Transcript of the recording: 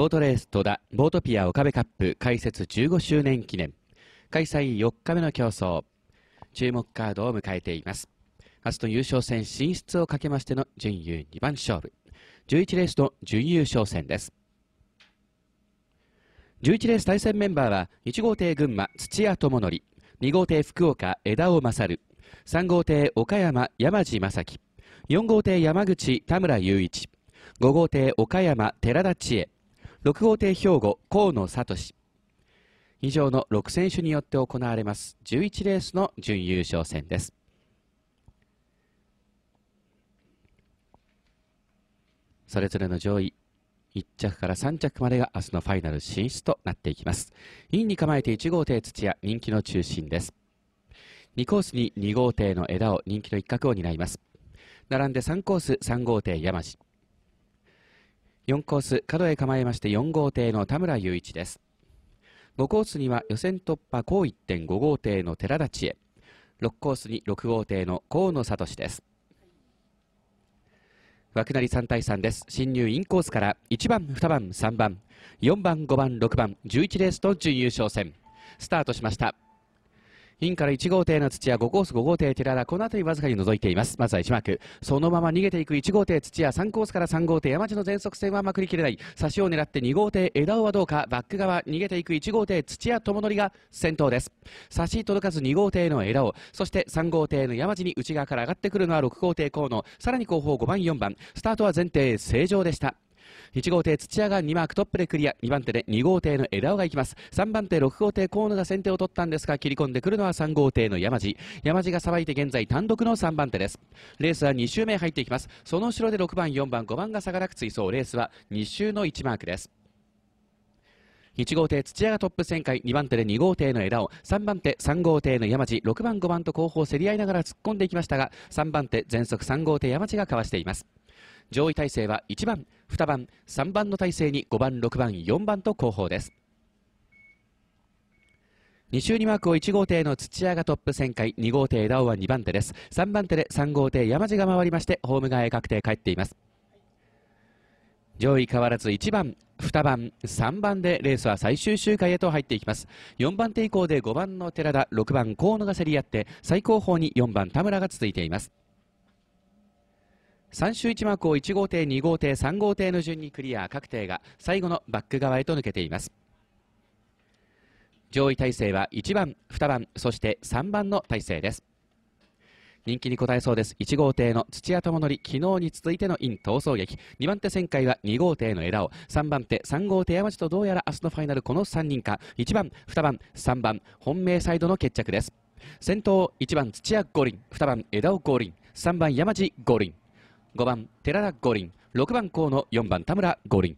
ボートレース戸田ボートピア岡部カップ開設15周年記念開催4日目の競争注目カードを迎えています明日の優勝戦進出をかけましての準優2番勝負11レースの準優勝戦です11レース対戦メンバーは1号艇群馬土屋智則2号艇福岡枝尾勝3号艇岡山山地正樹4号艇山口田村雄一5号艇岡山寺田知恵6号艇兵庫河野聡以上の6選手によって行われます11レースの準優勝戦ですそれぞれの上位1着から3着までが明日のファイナル進出となっていきますインに構えて1号艇土屋人気の中心です2コースに2号艇の枝を人気の一角を担います並んで3コース3号艇山地4コース角へ構えまして4号艇の田村雄一です5コースには予選突破高1.5号艇の寺田知恵6コースに6号艇の河野聡です枠なり3対3です進入インコースから1番2番3番4番5番6番11レースと準優勝戦スタートしましたインから1号艇の土屋5コース5号艇寺田この辺りわずかに覗いていますまずは1幕そのまま逃げていく1号艇土屋3コースから3号艇山地の全速線はまくりきれない差しを狙って2号艇枝尾はどうかバック側逃げていく1号艇土屋智則が先頭です差し届かず2号艇の枝尾そして3号艇の山地に内側から上がってくるのは6号艇河野さらに後方5番4番スタートは前提正常でした1号艇土屋が2マークトップでクリア2番手で2号艇の枝尾がいきます3番手6号艇河野が先手を取ったんですが切り込んでくるのは3号艇の山地山地がさばいて現在単独の3番手ですレースは2周目入っていきますその後ろで6番4番5番が下がらく追走レースは2周の1マークです1号艇土屋がトップ旋回2番手で2号艇の枝尾3番手3号艇の山地6番5番と後方競り合いながら突っ込んでいきましたが3番手全速3号艇山地がかわしています上位体制は1番2番3番の体制に5番6番4番と後方です2周にマークを1号艇の土屋がトップ旋回2号艇枝尾は2番手です3番手で3号艇山地が回りましてホーム側へ確定帰っています上位変わらず1番2番3番でレースは最終周回へと入っていきます4番手以降で5番の寺田6番河野が競り合って最後方に4番田村が続いています3周1マークを1号艇2号艇3号艇の順にクリア各艇が最後のバック側へと抜けています上位体制は1番2番そして3番の体制です人気に応えそうです1号艇の土屋智則昨日に続いてのイン逃走劇2番手旋回は2号艇の枝尾3番手3号艇山地とどうやら明日のファイナルこの3人か1番2番3番本命サイドの決着です先頭1番土屋五輪2番枝尾五輪3番山地五輪5番寺田五輪6番河野4番田村五輪